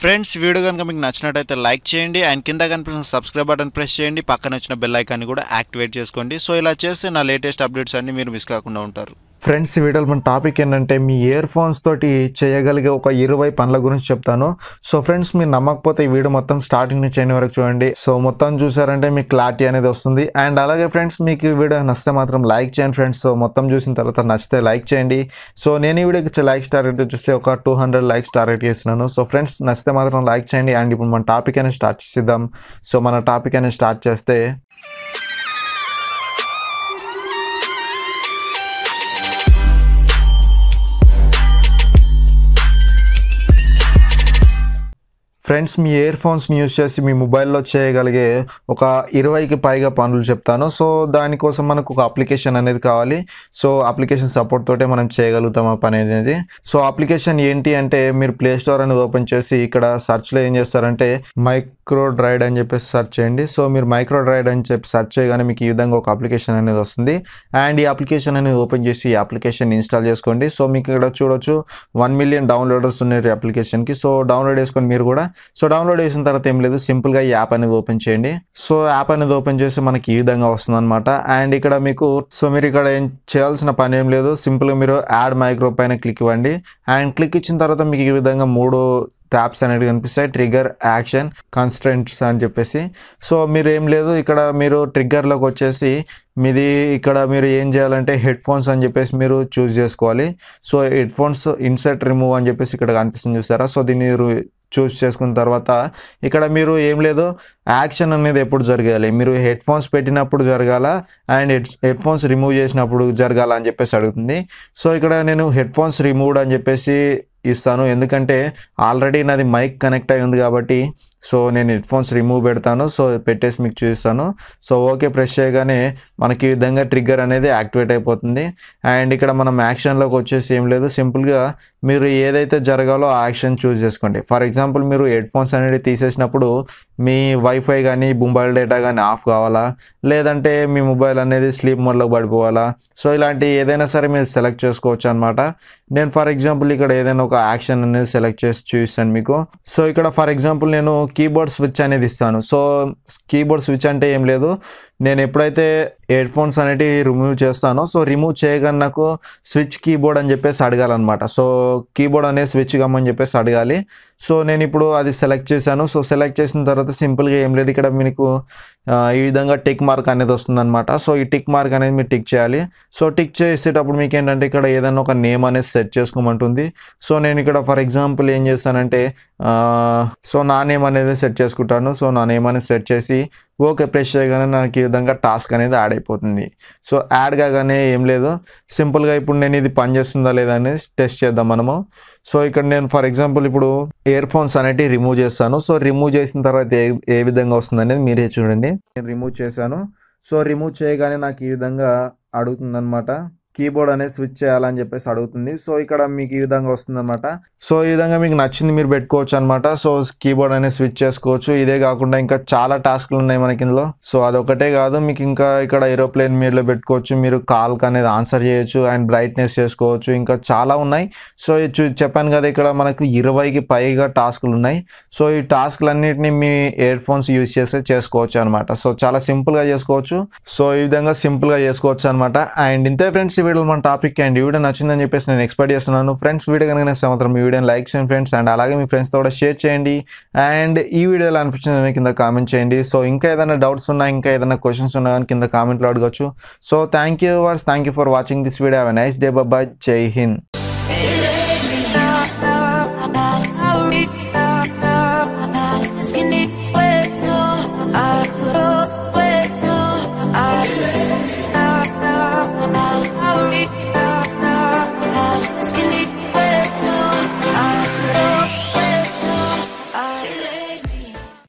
friends video కనుక మీకు నచ్చినట్టయితే లైక్ చేయండి అండ్ కింద కనిపిస్తున్న సబ్స్క్రైబ్ బటన్ ప్రెస్ చేయండి పక్కన వచ్చిన బెల్ ఐకాన్ని కూడా యాక్టివేట్ చేసుకోండి సో ఇలా చేస్తే నా లేటెస్ట్ అప్డేట్స్ అన్నీ మీరు మిస్ కాకుండా ఉంటారు ఫ్రెండ్స్ వీడియోలో మన టాపిక్ ఏంటంటే మీ ఇయర్ ఫోన్స్ తోటి చేయగలిగే ఒక ఇరవై పనుల గురించి చెప్తాను సో ఫ్రెండ్స్ మీరు నమ్మకపోతే ఈ వీడియో మొత్తం స్టార్టింగ్ నుంచి అయిన వరకు చూడండి సో మొత్తం చూసారంటే మీకు క్లారిటీ అనేది వస్తుంది అండ్ అలాగే ఫ్రెండ్స్ మీకు ఈ వీడియో నచ్చితే మాత్రం లైక్ చేయండి ఫ్రెండ్స్ సో మొత్తం చూసిన తర్వాత నచ్చితే లైక్ చేయండి సో నేను ఈ వీడియోకి లైక్ టార్గెట్ చూస్తే ఒక టూ హండ్రెడ్ లైక్స్ టార్గెట్ చేస్తున్నాను సో ఫ్రెండ్స్ నచ్చితే మాత్రం లైక్ చేయండి అండ్ ఇప్పుడు మన టాపిక్ అనేది స్టార్ట్ చేద్దాం సో మన టాపిక్ అనేది స్టార్ట్ చేస్తే ఫ్రెండ్స్ మీ ఇయర్ ఫోన్స్ని యూస్ చేసి మీ మొబైల్లో చేయగలిగే ఒక ఇరవైకి పైగా పనులు చెప్తాను సో దానికోసం మనకు ఒక అప్లికేషన్ అనేది కావాలి సో అప్లికేషన్ సపోర్ట్ తోటే మనం చేయగలుగుతాం ఆ పని అనేది సో అప్లికేషన్ ఏంటి అంటే మీరు ప్లే స్టోర్ అనేది ఓపెన్ చేసి ఇక్కడ సర్చ్లో ఏం చేస్తారంటే మైక్రో డ్రైడ్ అని చెప్పేసి సర్చ్ చేయండి సో మీరు మైక్రో డ్రైడ్ అని చెప్పి సర్చ్ చేయగానే మీకు ఈ విధంగా ఒక అప్లికేషన్ అనేది వస్తుంది అండ్ ఈ అప్లికేషన్ అనేది ఓపెన్ చేసి ఈ అప్లికేషన్ ఇన్స్టాల్ చేసుకోండి సో మీకు ఇక్కడ చూడొచ్చు వన్ మిలియన్ డౌన్లోడర్స్ ఉన్నారు అప్లికేషన్కి సో డౌన్లోడ్ చేసుకొని మీరు కూడా సో డౌన్లోడ్ చేసిన తర్వాత ఏం లేదు సింపుల్గా ఈ యాప్ అనేది ఓపెన్ చేయండి సో యాప్ అనేది ఓపెన్ చేసి మనకి ఈ విధంగా వస్తుంది అనమాట అండ్ ఇక్కడ మీకు సో మీరు ఇక్కడ ఏం చేయాల్సిన పని ఏం లేదు సింపుల్గా మీరు యాడ్ మైక్రో పైన క్లిక్ ఇవ్వండి అండ్ క్లిక్ ఇచ్చిన తర్వాత మీకు ఈ విధంగా మూడు ట్యాప్స్ అనేవి కనిపిస్తాయి ట్రిగర్ యాక్షన్ కన్స్టెంట్స్ అని చెప్పేసి సో మీరు ఏం లేదు ఇక్కడ మీరు ట్రిగ్గర్లోకి వచ్చేసి మీది ఇక్కడ మీరు ఏం చేయాలంటే హెడ్ ఫోన్స్ అని చెప్పేసి మీరు చూస్ చేసుకోవాలి so headphones insert remove అని చెప్పేసి ఇక్కడ కనిపిస్తుంది చూసారా సో దీన్ని చూస్ చేసుకున్న తర్వాత ఇక్కడ మీరు ఏం లేదు యాక్షన్ అనేది ఎప్పుడు జరగాలి మీరు హెడ్ ఫోన్స్ పెట్టినప్పుడు జరగాల and head headphones remove చేసినప్పుడు జరగాల అని చెప్పేసి అడుగుతుంది సో ఇక్కడ నేను హెడ్ ఫోన్స్ రిమూవ్ అని చెప్పేసి ఇస్తాను ఎందుకంటే ఆల్రెడీ నాది మైక్ కనెక్ట్ అయ్యింది కాబట్టి సో నేను హెడ్ ఫోన్స్ రిమూవ్ పెడతాను సో పెట్టేసి మీకు చూపిస్తాను సో ఓకే ప్రెస్ చేయగానే మనకి ఈ విధంగా ట్రిగ్గర్ అనేది యాక్టివేట్ అయిపోతుంది అండ్ ఇక్కడ మనం యాక్షన్లోకి వచ్చేసి ఏం లేదు సింపుల్గా మీరు ఏదైతే జరగాలో ఆ యాక్షన్ చూస్ చేసుకోండి ఫర్ ఎగ్జాంపుల్ మీరు హెడ్ ఫోన్స్ అనేది తీసేసినప్పుడు మీ వైఫై కానీ మొబైల్ డేటా కానీ ఆఫ్ కావాలా లేదంటే మీ మొబైల్ అనేది స్లీప్ మోడ్లోకి పడిపోవాలా సో ఇలాంటి ఏదైనా సరే మీరు సెలెక్ట్ చేసుకోవచ్చు అనమాట నేను ఫర్ ఎగ్జాంపుల్ ఇక్కడ ఏదైనా ఒక యాక్షన్ అనేది సెలెక్ట్ చేసి చూపిస్తాను మీకు సో ఇక్కడ ఫర్ ఎగ్జాంపుల్ నేను కీబోర్డ్ స్విచ్ అనేది ఇస్తాను సో కీబోర్డ్ స్విచ్ అంటే ఏం లేదు నేను ఎప్పుడైతే హెడ్ ఫోన్స్ అనేటివి రిమూవ్ చేస్తానో సో రిమూవ్ చేయగానే నాకు స్విచ్ కీబోర్డ్ అని చెప్పేసి అడగాలన్నమాట సో కీబోర్డ్ అనేది స్విచ్ కమ్మని చెప్పేసి అడగాలి సో నేను ఇప్పుడు అది సెలెక్ట్ చేశాను సో సెలెక్ట్ చేసిన తర్వాత సింపుల్గా ఏం లేదు ఇక్కడ మీకు ఈ విధంగా టిక్ మార్క్ అనేది వస్తుందన్నమాట సో ఈ టిక్ మార్క్ అనేది మీరు టిక్ చేయాలి సో టిక్ చేసేటప్పుడు మీకు ఏంటంటే ఇక్కడ ఏదైనా ఒక నేమ్ అనేది సెట్ చేసుకోమంటుంది సో నేను ఇక్కడ ఫర్ ఎగ్జాంపుల్ ఏం చేస్తానంటే సో నా నేమ్ అనేది సెట్ చేసుకుంటాను సో నా నేమ్ అనేది సెట్ చేసి ఓకే ప్రెస్ చేయగానే నాకు ఈ విధంగా టాస్క్ అనేది యాడ్ అయిపోతుంది సో యాడ్ కాగానే ఏం లేదు సింపుల్గా ఇప్పుడు నేను ఇది పనిచేస్తుందా లేదా అనేది టెస్ట్ చేద్దాం మనము సో ఇక్కడ నేను ఫర్ ఎగ్జాంపుల్ ఇప్పుడు ఇయర్ ఫోన్స్ అనేటివి రిమూవ్ చేస్తాను సో రిమూవ్ చేసిన తర్వాత ఏ ఏ విధంగా వస్తుంది అనేది మీరే చూడండి నేను రిమూవ్ చేశాను సో రిమూవ్ చేయగానే నాకు ఈ విధంగా అడుగుతుందనమాట కీబోర్డ్ అనేది స్విచ్ చేయాలని చెప్పేసి అడుగుతుంది సో ఇక్కడ మీకు ఈ విధంగా వస్తుంది అనమాట సో ఈ విధంగా మీకు నచ్చింది మీరు పెట్టుకోవచ్చు అనమాట సో కీబోర్డ్ అనేది స్విచ్ చేసుకోవచ్చు ఇదే కాకుండా ఇంకా చాలా టాస్క్లు ఉన్నాయి మనకి ఇందులో సో అదొకటే కాదు మీకు ఇంకా ఇక్కడ ఏరోప్లేన్ మీరులో పెట్టుకోవచ్చు మీరు కాల్కి అనేది ఆన్సర్ చేయొచ్చు అండ్ బ్రైట్నెస్ చేసుకోవచ్చు ఇంకా చాలా ఉన్నాయి సో చెప్పాను కదా ఇక్కడ మనకు ఇరవైకి పైగా టాస్క్లు ఉన్నాయి సో ఈ టాస్క్లన్నింటినీ మీ ఇయర్ ఫోన్స్ యూజ్ చేస్తే చేసుకోవచ్చు అనమాట సో చాలా సింపుల్గా చేసుకోవచ్చు సో ఈ విధంగా సింపుల్గా చేసుకోవచ్చు అనమాట అండ్ ఇంతే ఫ్రెండ్స్ వీడియోలో మన టాపిక్ అండ్ వీడియో నచ్చిందని చెప్పేసి నేను ఎక్స్పెక్ట్ చేస్తున్నాను ఫ్రెండ్స్ వీడియో కనుక నేను సంవత్సరం ఈ వీడియోని లైక్ చేయండి ఫ్రెండ్స్ అండ్ అలాగే మీ ఫ్రెండ్స్తో కూడా షేర్ చేయండి అండ్ ఈ వీడియోలో అనిపించింది కింద కామెంట్ చేయండి సో ఇంకా ఏదైనా డౌట్స్ ఉన్నా ఇంకా ఏదైనా క్వశ్చన్స్ ఉన్నా కానీ కింద కామెంట్లో అడగచ్చు సో థ్యాంక్ యూ వర్స్ thank you for watching this video have a nice day bye bye Jai Hind